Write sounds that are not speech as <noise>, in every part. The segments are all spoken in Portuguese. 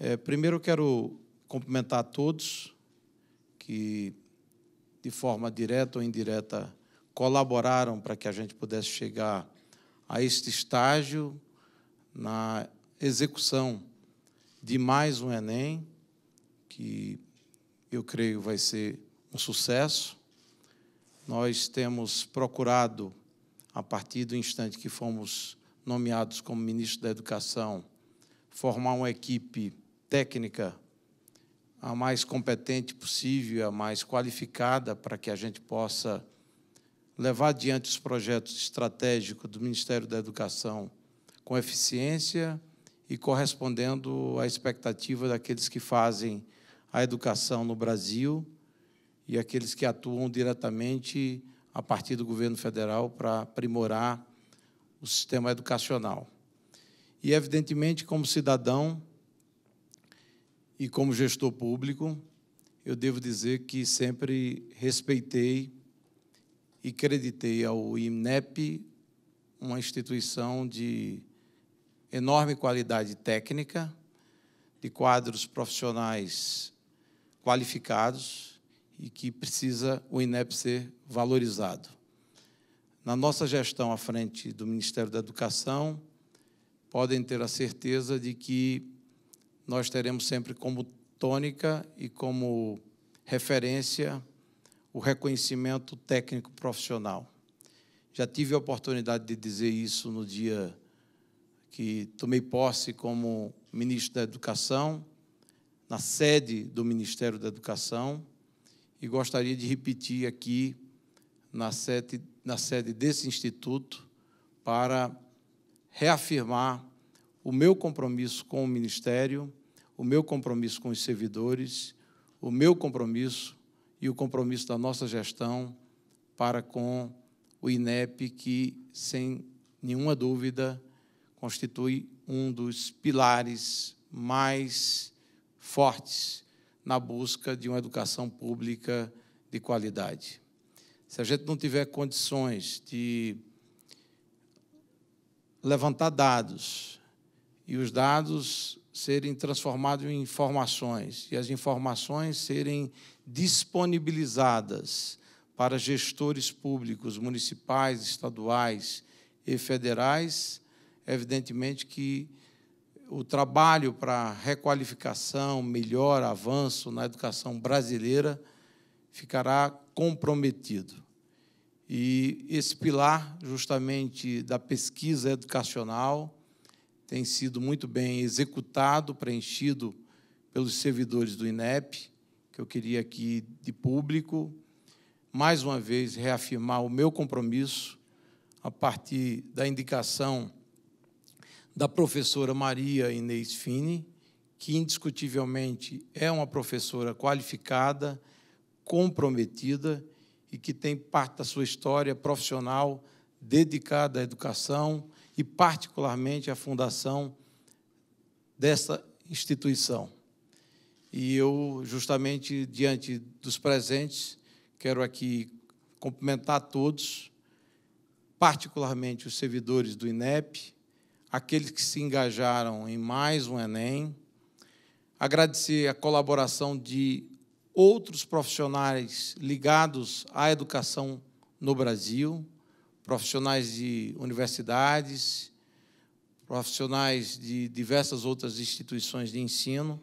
É, primeiro, eu quero cumprimentar a todos que, de forma direta ou indireta, colaboraram para que a gente pudesse chegar a este estágio na execução de mais um Enem, que eu creio vai ser um sucesso. Nós temos procurado, a partir do instante que fomos nomeados como ministro da Educação, formar uma equipe técnica a mais competente possível, a mais qualificada para que a gente possa levar adiante os projetos estratégicos do Ministério da Educação com eficiência e correspondendo à expectativa daqueles que fazem a educação no Brasil e aqueles que atuam diretamente a partir do governo federal para aprimorar o sistema educacional. E, evidentemente, como cidadão, e como gestor público, eu devo dizer que sempre respeitei e creditei ao INEP, uma instituição de enorme qualidade técnica, de quadros profissionais qualificados e que precisa o INEP ser valorizado. Na nossa gestão à frente do Ministério da Educação, podem ter a certeza de que nós teremos sempre como tônica e como referência o reconhecimento técnico profissional. Já tive a oportunidade de dizer isso no dia que tomei posse como ministro da Educação, na sede do Ministério da Educação, e gostaria de repetir aqui na sede, na sede desse instituto para reafirmar o meu compromisso com o Ministério o meu compromisso com os servidores, o meu compromisso e o compromisso da nossa gestão para com o INEP, que, sem nenhuma dúvida, constitui um dos pilares mais fortes na busca de uma educação pública de qualidade. Se a gente não tiver condições de levantar dados, e os dados serem transformados em informações e as informações serem disponibilizadas para gestores públicos, municipais, estaduais e federais, evidentemente que o trabalho para requalificação, melhor avanço na educação brasileira ficará comprometido. E esse pilar, justamente, da pesquisa educacional, tem sido muito bem executado, preenchido pelos servidores do INEP, que eu queria aqui de público, mais uma vez reafirmar o meu compromisso a partir da indicação da professora Maria Inês Fini, que indiscutivelmente é uma professora qualificada, comprometida e que tem parte da sua história profissional dedicada à educação e, particularmente, a fundação dessa instituição. E eu, justamente diante dos presentes, quero aqui cumprimentar todos, particularmente os servidores do INEP, aqueles que se engajaram em mais um Enem, agradecer a colaboração de outros profissionais ligados à educação no Brasil, profissionais de universidades, profissionais de diversas outras instituições de ensino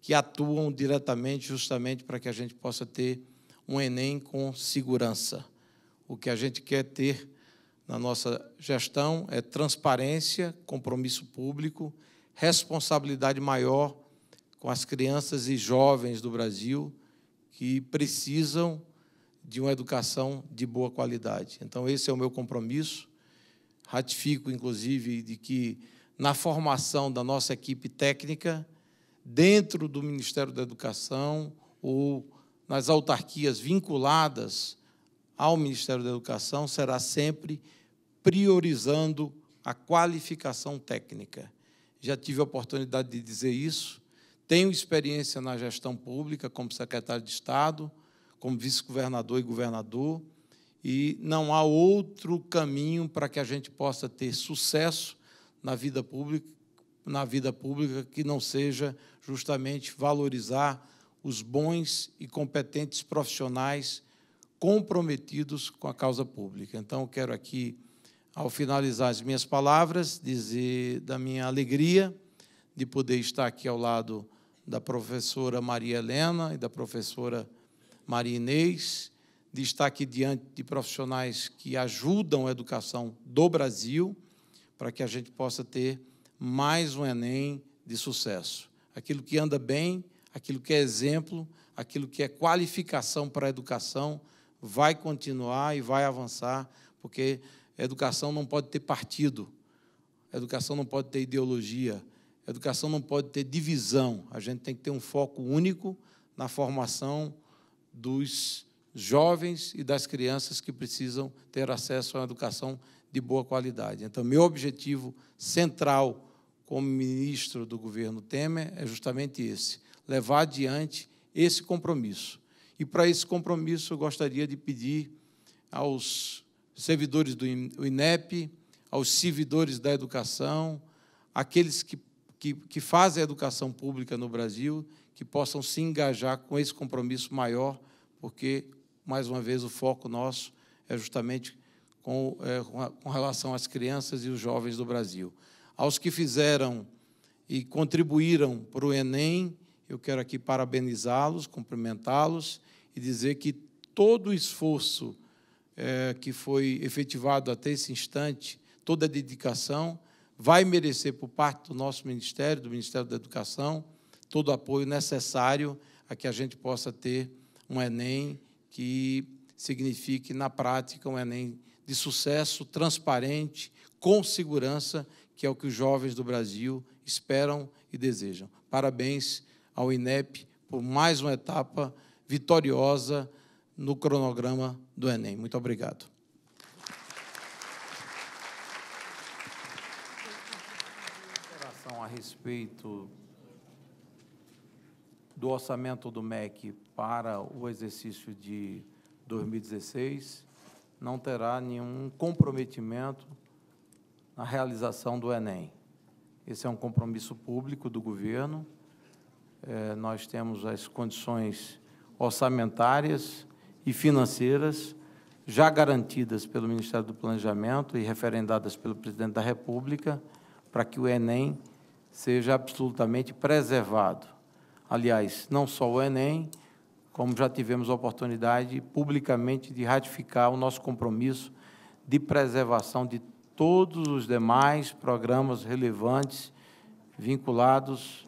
que atuam diretamente justamente para que a gente possa ter um Enem com segurança. O que a gente quer ter na nossa gestão é transparência, compromisso público, responsabilidade maior com as crianças e jovens do Brasil que precisam de uma educação de boa qualidade. Então, esse é o meu compromisso. Ratifico, inclusive, de que na formação da nossa equipe técnica, dentro do Ministério da Educação ou nas autarquias vinculadas ao Ministério da Educação, será sempre priorizando a qualificação técnica. Já tive a oportunidade de dizer isso. Tenho experiência na gestão pública como secretário de Estado como vice-governador e governador, e não há outro caminho para que a gente possa ter sucesso na vida pública, na vida pública que não seja justamente valorizar os bons e competentes profissionais comprometidos com a causa pública. Então, quero aqui, ao finalizar as minhas palavras, dizer da minha alegria de poder estar aqui ao lado da professora Maria Helena e da professora Maria Inês, de estar aqui diante de profissionais que ajudam a educação do Brasil, para que a gente possa ter mais um Enem de sucesso. Aquilo que anda bem, aquilo que é exemplo, aquilo que é qualificação para a educação, vai continuar e vai avançar, porque a educação não pode ter partido, a educação não pode ter ideologia, a educação não pode ter divisão. A gente tem que ter um foco único na formação dos jovens e das crianças que precisam ter acesso a uma educação de boa qualidade. Então, meu objetivo central como ministro do governo Temer é justamente esse: levar adiante esse compromisso. E para esse compromisso, eu gostaria de pedir aos servidores do INEP, aos servidores da educação, aqueles que, que, que fazem a educação pública no Brasil, que possam se engajar com esse compromisso maior, porque, mais uma vez, o foco nosso é justamente com, é, com relação às crianças e os jovens do Brasil. Aos que fizeram e contribuíram para o Enem, eu quero aqui parabenizá-los, cumprimentá-los e dizer que todo o esforço é, que foi efetivado até esse instante, toda a dedicação, vai merecer por parte do nosso Ministério, do Ministério da Educação, todo o apoio necessário a que a gente possa ter um Enem que signifique, na prática, um Enem de sucesso, transparente, com segurança, que é o que os jovens do Brasil esperam e desejam. Parabéns ao INEP por mais uma etapa vitoriosa no cronograma do Enem. Muito obrigado. A respeito do orçamento do MEC para o exercício de 2016 não terá nenhum comprometimento na realização do Enem. Esse é um compromisso público do governo. É, nós temos as condições orçamentárias e financeiras já garantidas pelo Ministério do Planejamento e referendadas pelo Presidente da República para que o Enem seja absolutamente preservado aliás, não só o Enem, como já tivemos a oportunidade publicamente de ratificar o nosso compromisso de preservação de todos os demais programas relevantes vinculados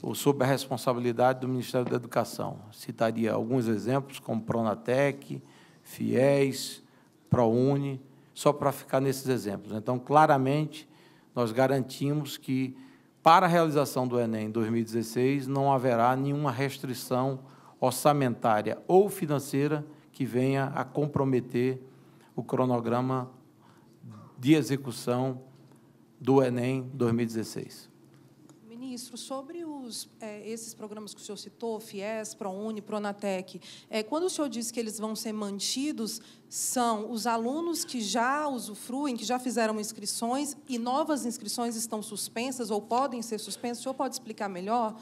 ou sob a responsabilidade do Ministério da Educação. Citaria alguns exemplos, como Pronatec, FIES, ProUni, só para ficar nesses exemplos. Então, claramente, nós garantimos que para a realização do Enem 2016, não haverá nenhuma restrição orçamentária ou financeira que venha a comprometer o cronograma de execução do Enem 2016 ministro, sobre os, é, esses programas que o senhor citou, FIES, ProUni, Pronatec, é, quando o senhor diz que eles vão ser mantidos, são os alunos que já usufruem, que já fizeram inscrições e novas inscrições estão suspensas ou podem ser suspensas? O senhor pode explicar melhor?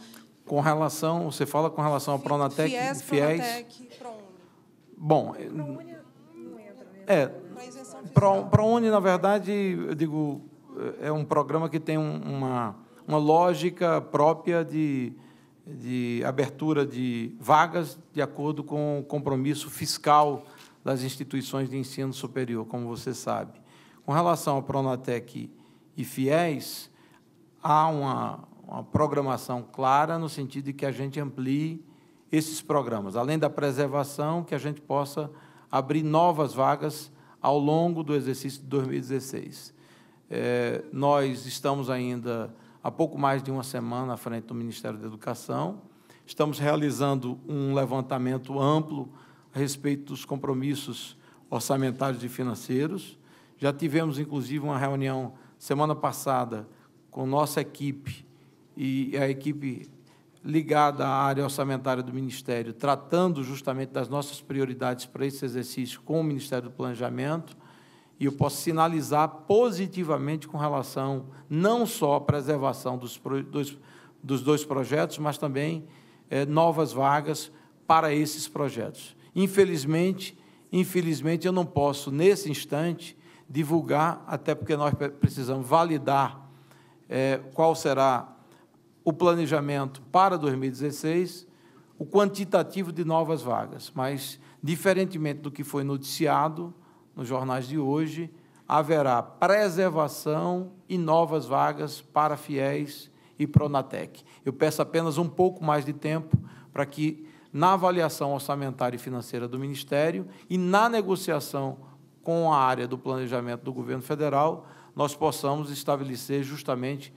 Com relação, você fala com relação ao Pronatec, FIES, FIES. Pronatec, ProUni. Bom, é, ProUni não entra, né? É, é ProUni, na verdade, eu digo, é, é um programa que tem uma uma lógica própria de, de abertura de vagas de acordo com o compromisso fiscal das instituições de ensino superior, como você sabe. Com relação ao Pronatec e FIES, há uma, uma programação clara no sentido de que a gente amplie esses programas, além da preservação, que a gente possa abrir novas vagas ao longo do exercício de 2016. É, nós estamos ainda há pouco mais de uma semana à frente do Ministério da Educação. Estamos realizando um levantamento amplo a respeito dos compromissos orçamentários e financeiros. Já tivemos, inclusive, uma reunião semana passada com nossa equipe e a equipe ligada à área orçamentária do Ministério, tratando justamente das nossas prioridades para esse exercício com o Ministério do Planejamento e eu posso sinalizar positivamente com relação não só à preservação dos, dos, dos dois projetos, mas também é, novas vagas para esses projetos. Infelizmente, infelizmente eu não posso nesse instante divulgar, até porque nós precisamos validar é, qual será o planejamento para 2016, o quantitativo de novas vagas. Mas, diferentemente do que foi noticiado, nos jornais de hoje, haverá preservação e novas vagas para fiéis e Pronatec. Eu peço apenas um pouco mais de tempo para que, na avaliação orçamentária e financeira do Ministério e na negociação com a área do planejamento do governo federal, nós possamos estabelecer justamente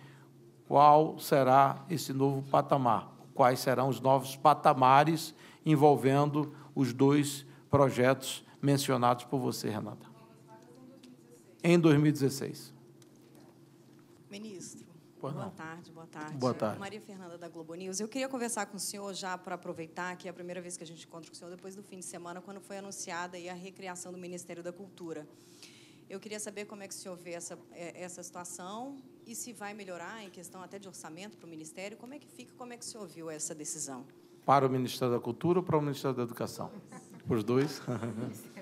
qual será esse novo patamar, quais serão os novos patamares envolvendo os dois projetos mencionados por você, Renata? Em 2016. Ministro, boa tarde, boa tarde. Boa tarde. Maria Fernanda da Globo News. Eu queria conversar com o senhor já para aproveitar que é a primeira vez que a gente encontra com o senhor depois do fim de semana, quando foi anunciada a recriação do Ministério da Cultura. Eu queria saber como é que o senhor vê essa, eh, essa situação e se vai melhorar em questão até de orçamento para o Ministério. Como é que fica, como é que o senhor viu essa decisão? Para o Ministério da Cultura ou para o Ministério da Educação? Para os dois? <laughs>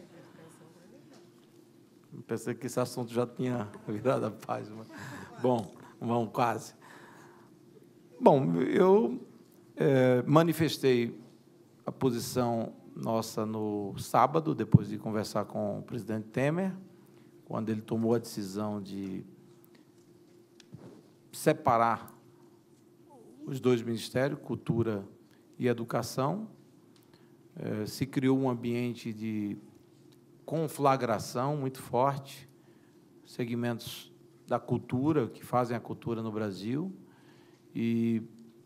Pensei que esse assunto já tinha <laughs> virado a página. Bom, vamos quase. Bom, eu é, manifestei a posição nossa no sábado, depois de conversar com o presidente Temer, quando ele tomou a decisão de separar os dois ministérios, cultura e educação. É, se criou um ambiente de conflagração muito forte, segmentos da cultura, que fazem a cultura no Brasil, e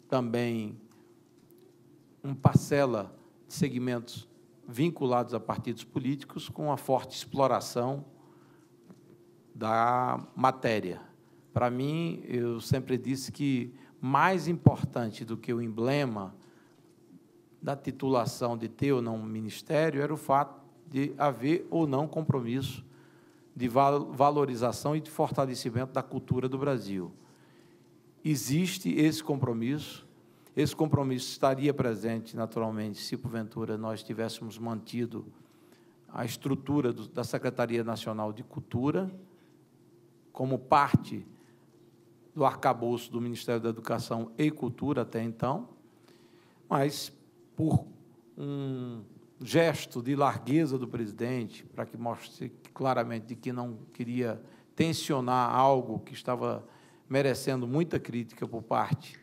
também uma parcela de segmentos vinculados a partidos políticos com a forte exploração da matéria. Para mim, eu sempre disse que mais importante do que o emblema da titulação de ter ou não um ministério era o fato de haver ou não compromisso de valorização e de fortalecimento da cultura do Brasil. Existe esse compromisso, esse compromisso estaria presente, naturalmente, se porventura nós tivéssemos mantido a estrutura do, da Secretaria Nacional de Cultura como parte do arcabouço do Ministério da Educação e Cultura até então, mas por um gesto de largueza do presidente, para que mostre claramente de que não queria tensionar algo que estava merecendo muita crítica por parte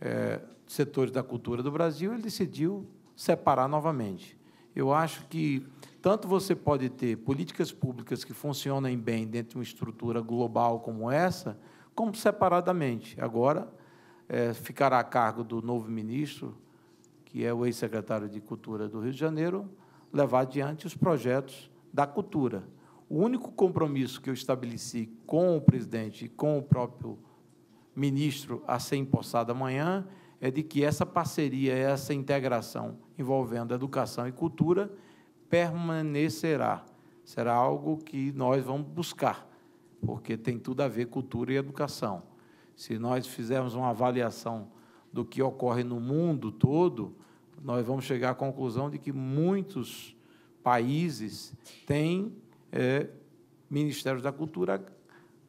é, de setores da cultura do Brasil, ele decidiu separar novamente. Eu acho que tanto você pode ter políticas públicas que funcionem bem dentro de uma estrutura global como essa, como separadamente. Agora, é, ficará a cargo do novo ministro, que é o ex-secretário de Cultura do Rio de Janeiro, levar adiante os projetos da cultura. O único compromisso que eu estabeleci com o presidente e com o próprio ministro a ser empossado amanhã é de que essa parceria, essa integração envolvendo educação e cultura permanecerá. Será algo que nós vamos buscar, porque tem tudo a ver cultura e educação. Se nós fizermos uma avaliação do que ocorre no mundo todo, nós vamos chegar à conclusão de que muitos países têm é, ministérios da cultura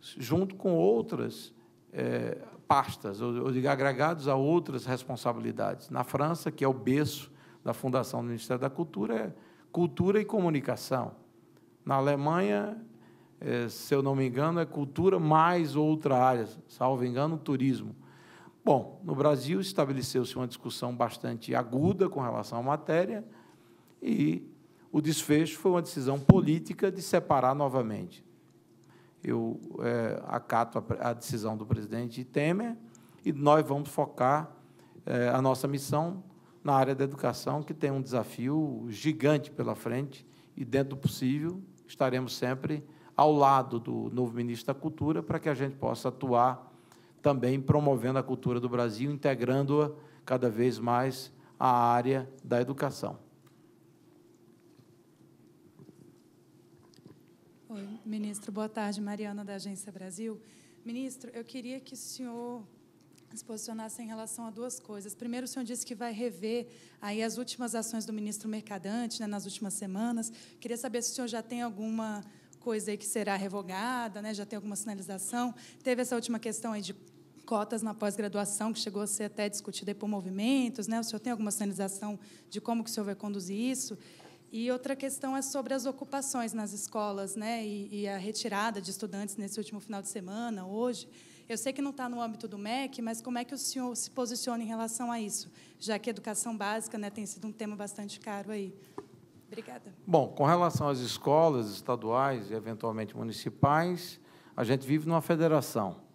junto com outras é, pastas, ou, ou digo, agregados a outras responsabilidades. Na França, que é o berço da fundação do Ministério da Cultura, é cultura e comunicação. Na Alemanha, é, se eu não me engano, é cultura mais outra área, salvo engano, turismo. Bom, no Brasil estabeleceu-se uma discussão bastante aguda com relação à matéria e o desfecho foi uma decisão política de separar novamente. Eu é, acato a, a, decisão do presidente Temer e nós vamos focar é, a nossa missão na área da educação, que tem um desafio gigante pela frente e, dentro do possível, estaremos sempre ao lado do novo ministro da Cultura para que a gente possa atuar também promovendo a cultura do Brasil, integrando-a cada vez mais à área da educação. Oi, ministro, boa tarde. Mariana, da Agência Brasil. Ministro, eu queria que o senhor se posicionasse em relação a duas coisas. Primeiro, o senhor disse que vai rever aí as últimas ações do ministro Mercadante né, nas últimas semanas. Queria saber se o senhor já tem alguma coisa aí que será revogada, né? já tem alguma sinalização. Teve essa última questão aí de cotas na pós-graduação, que chegou a ser até discutida por movimentos. Né? O senhor tem alguma sinalização de como que o senhor vai conduzir isso? E outra questão é sobre as ocupações nas escolas né? e, e a retirada de estudantes nesse último final de semana, hoje. Eu sei que não está no âmbito do MEC, mas como é que o senhor se posiciona em relação a isso, já que a educação básica né, tem sido um tema bastante caro aí? Obrigada. Bom, com relação às escolas estaduais e eventualmente municipais, a gente vive numa federação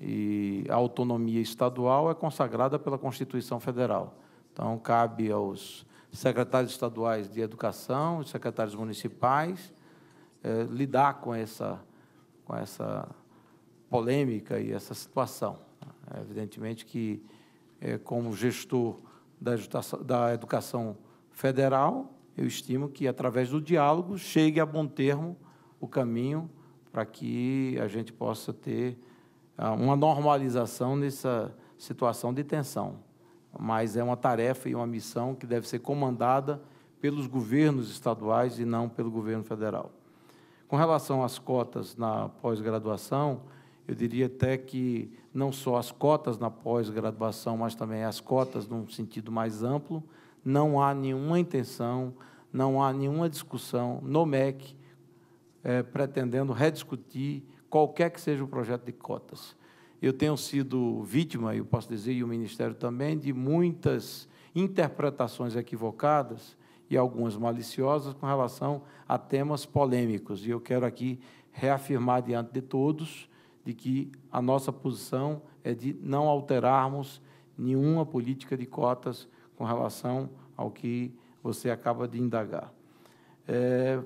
e a autonomia estadual é consagrada pela Constituição Federal. Então, cabe aos secretários estaduais de educação, os secretários municipais, eh, lidar com essa, com essa polêmica e essa situação. É evidentemente que, eh, como gestor da, da educação federal, eu estimo que, através do diálogo, chegue a bom termo o caminho para que a gente possa ter ah, uma normalização nessa situação de tensão. Mas é uma tarefa e uma missão que deve ser comandada pelos governos estaduais e não pelo governo federal. Com relação às cotas na pós-graduação, eu diria até que não só as cotas na pós-graduação, mas também as cotas num sentido mais amplo, não há nenhuma intenção, não há nenhuma discussão no MEC é, pretendendo rediscutir qualquer que seja o projeto de cotas. Eu tenho sido vítima, eu posso dizer, e o Ministério também, de muitas interpretações equivocadas e algumas maliciosas com relação a temas polêmicos. E eu quero aqui reafirmar diante de todos de que a nossa posição é de não alterarmos nenhuma política de cotas com relação ao que você acaba de indagar. É,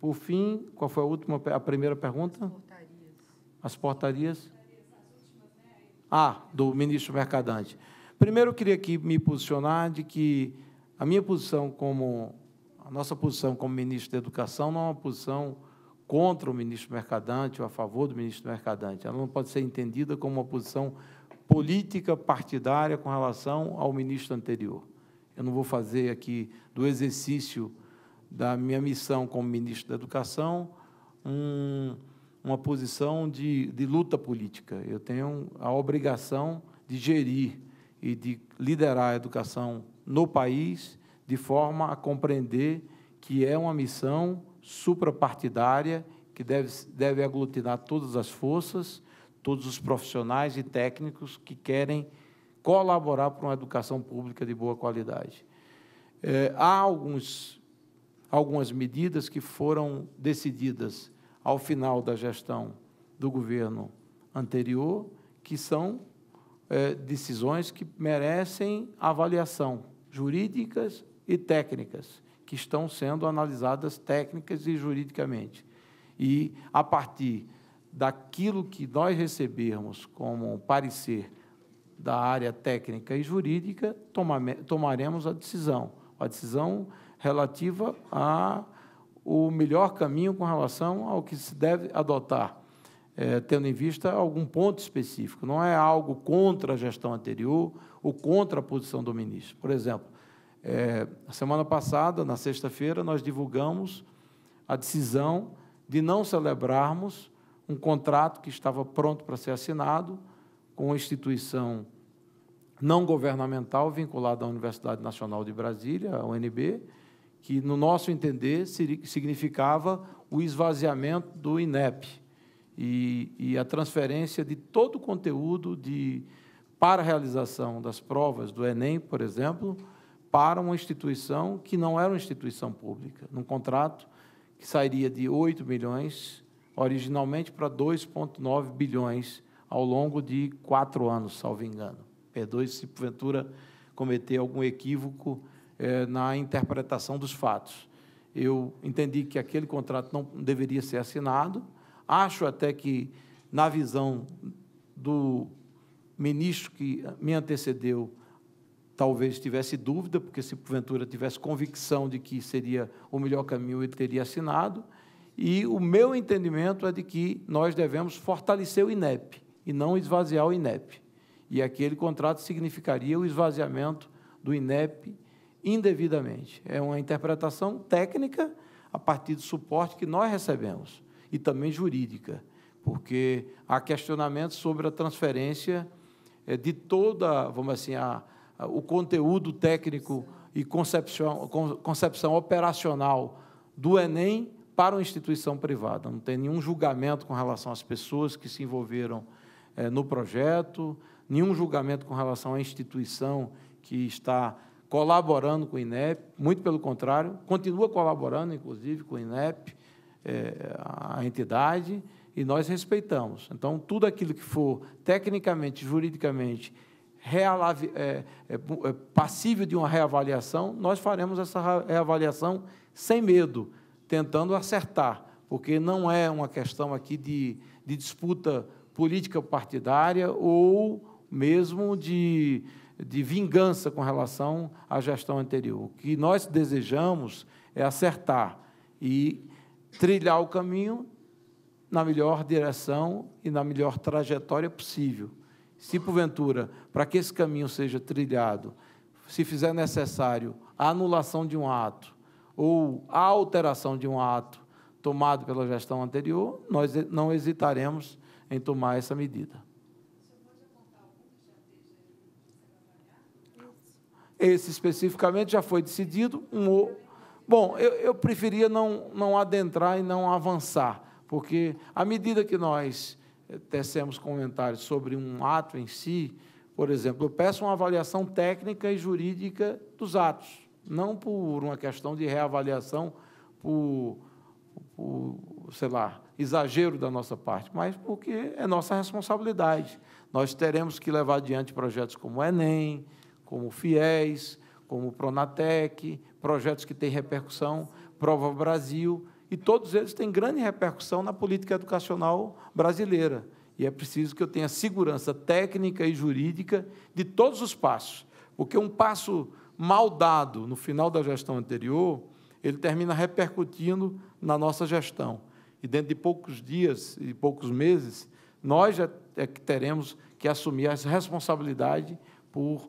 por fim, qual foi a última, a primeira pergunta? As portarias? Ah, do ministro Mercadante. Primeiro, eu queria aqui me posicionar de que a minha posição como a nossa posição como ministro da Educação não é uma posição contra o ministro Mercadante ou a favor do ministro Mercadante. Ela não pode ser entendida como uma posição política partidária com relação ao ministro anterior. Eu não vou fazer aqui do exercício da minha missão como ministro da Educação um, uma posição de, de luta política. Eu tenho a obrigação de gerir e de liderar a educação no país de forma a compreender que é uma missão suprapartidária que deve, deve aglutinar todas as forças, todos os profissionais e técnicos que querem colaborar para uma educação pública de boa qualidade. É, há alguns, algumas medidas que foram decididas ao final da gestão do governo anterior, que são é, decisões que merecem avaliação jurídicas e técnicas, que estão sendo analisadas técnicas e juridicamente. E, a partir daquilo que nós recebermos como parecer da área técnica e jurídica, tomaremos a decisão, a decisão relativa a o melhor caminho com relação ao que se deve adotar, é, tendo em vista algum ponto específico. Não é algo contra a gestão anterior ou contra a posição do ministro. Por exemplo, é, semana passada, na sexta-feira, nós divulgamos a decisão de não celebrarmos um contrato que estava pronto para ser assinado com uma instituição não governamental vinculada à Universidade Nacional de Brasília, a UNB, que, no nosso entender, significava o esvaziamento do INEP e, e a transferência de todo o conteúdo de, para a realização das provas do Enem, por exemplo, para uma instituição que não era uma instituição pública, num contrato que sairia de 8 milhões originalmente para 2,9 bilhões ao longo de quatro anos, salvo engano. Perdoe é se porventura cometer algum equívoco é, na interpretação dos fatos. Eu entendi que aquele contrato não deveria ser assinado. Acho até que, na visão do ministro que me antecedeu, talvez tivesse dúvida, porque se porventura tivesse convicção de que seria o melhor caminho, ele teria assinado. E o meu entendimento é de que nós devemos fortalecer o INEP e não esvaziar o INEP. E aquele contrato significaria o esvaziamento do INEP indevidamente. É uma interpretação técnica a partir do suporte que nós recebemos e também jurídica, porque há questionamentos sobre a transferência eh, de toda, vamos assim, a, a, o conteúdo técnico e concepção, concepção operacional do Enem para uma instituição privada. Não tem nenhum julgamento com relação às pessoas que se envolveram é, no projeto, nenhum julgamento com relação à instituição que está colaborando com o INEP, muito pelo contrário, continua colaborando, inclusive, com o INEP, é, a entidade, e nós respeitamos. Então, tudo aquilo que for tecnicamente, juridicamente, real, é, é, é, passível de uma reavaliação, nós faremos essa reavaliação sem medo, tentando acertar, porque não é uma questão aqui de, de disputa política partidária ou mesmo de de vingança com relação à gestão anterior. O que nós desejamos é acertar e trilhar o caminho na melhor direção e na melhor trajetória possível. Se porventura, para que esse caminho seja trilhado, se fizer necessário a anulação de um ato ou a alteração de um ato tomado pela gestão anterior, nós não hesitaremos em tomar essa medida. Esse especificamente já foi decidido. Um, bom, eu, eu preferia não, não adentrar e não avançar, porque à medida que nós eh, tecemos comentários sobre um ato em si, por exemplo, eu peço uma avaliação técnica e jurídica dos atos, não por uma questão de reavaliação por, por sei lá, exagero da nossa parte, mas porque é nossa responsabilidade. Nós teremos que levar adiante projetos como o Enem, como FIES, como Pronatec, projetos que têm repercussão, Prova Brasil, e todos eles têm grande repercussão na política educacional brasileira. E é preciso que eu tenha segurança técnica e jurídica de todos os passos, porque um passo mal dado no final da gestão anterior, ele termina repercutindo na nossa gestão. E dentro de poucos dias e poucos meses, nós já é que teremos que assumir as responsabilidades por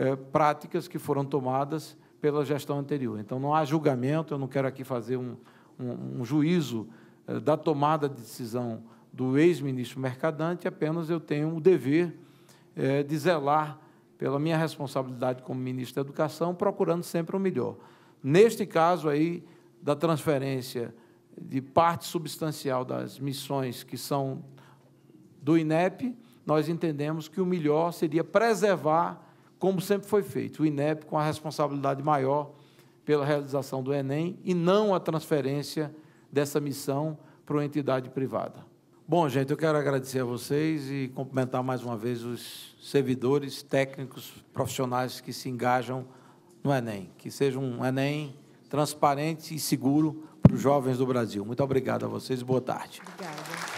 eh, práticas que foram tomadas pela gestão anterior. Então, não há julgamento, eu não quero aqui fazer um, um, um juízo eh, da tomada de decisão do ex-ministro Mercadante, apenas eu tenho o dever eh, de zelar pela minha responsabilidade como ministro da Educação, procurando sempre o melhor. Neste caso aí, da transferência de parte substancial das missões que são do INEP, nós entendemos que o melhor seria preservar como sempre foi feito, o INEP com a responsabilidade maior pela realização do Enem e não a transferência dessa missão para uma entidade privada. Bom, gente, eu quero agradecer a vocês e cumprimentar mais uma vez os servidores técnicos profissionais que se engajam no Enem. Que seja um Enem transparente e seguro para os jovens do Brasil. Muito obrigado a vocês e boa tarde. Obrigada.